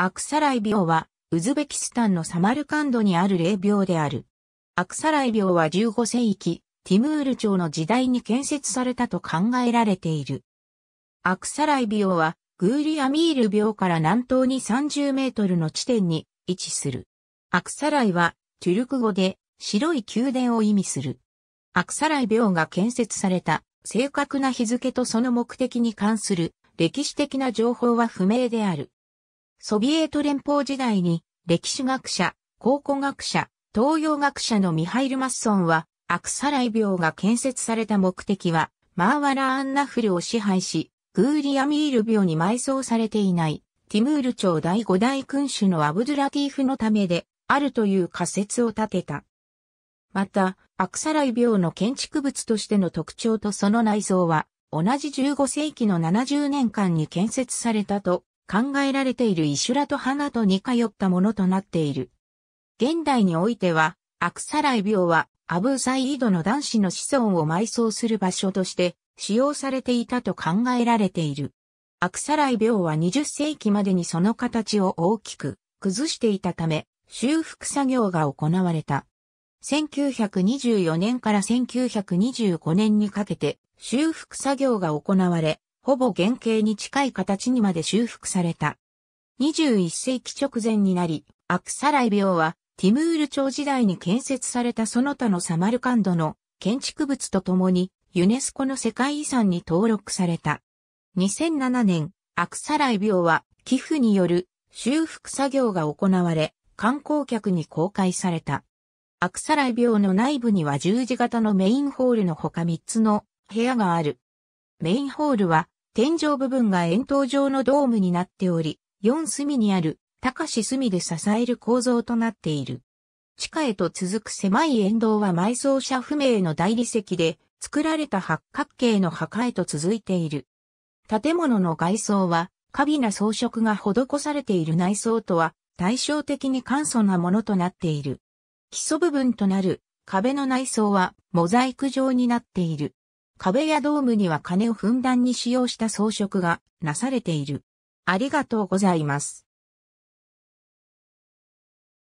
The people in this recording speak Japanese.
アクサライ病は、ウズベキスタンのサマルカンドにある霊病である。アクサライ病は15世紀、ティムール朝の時代に建設されたと考えられている。アクサライ病は、グーリアミール病から南東に30メートルの地点に位置する。アクサライは、トゥルク語で、白い宮殿を意味する。アクサライ病が建設された、正確な日付とその目的に関する、歴史的な情報は不明である。ソビエト連邦時代に歴史学者、考古学者、東洋学者のミハイル・マッソンは、アクサライ病が建設された目的は、マーワラ・アンナフルを支配し、グーリアミール病に埋葬されていない、ティムール朝第五代君主のアブドゥラティーフのためで、あるという仮説を立てた。また、アクサライ病の建築物としての特徴とその内装は、同じ15世紀の70年間に建設されたと考えられているイシュラと花と似通ったものとなっている。現代においては、アクサライ病はアブーサイードの男子の子孫を埋葬する場所として使用されていたと考えられている。アクサライ病は20世紀までにその形を大きく崩していたため、修復作業が行われた。1924年から1925年にかけて修復作業が行われ、ほぼ原型に近い形にまで修復された。21世紀直前になり、アクサライ廟は、ティムール朝時代に建設されたその他のサマルカンドの建築物とともに、ユネスコの世界遺産に登録された。2007年、アクサライ廟は寄付による修復作業が行われ、観光客に公開された。アクサライ廟の内部には十字型のメインホールのほか3つの部屋がある。メインホールは天井部分が円筒状のドームになっており、4隅にある高し隅で支える構造となっている。地下へと続く狭い沿道は埋葬者不明の大理石で作られた八角形の墓へと続いている。建物の外装は、華美な装飾が施されている内装とは対照的に簡素なものとなっている。基礎部分となる壁の内装はモザイク状になっている。壁やドームには金をふんだんに使用した装飾がなされている。ありがとうございます。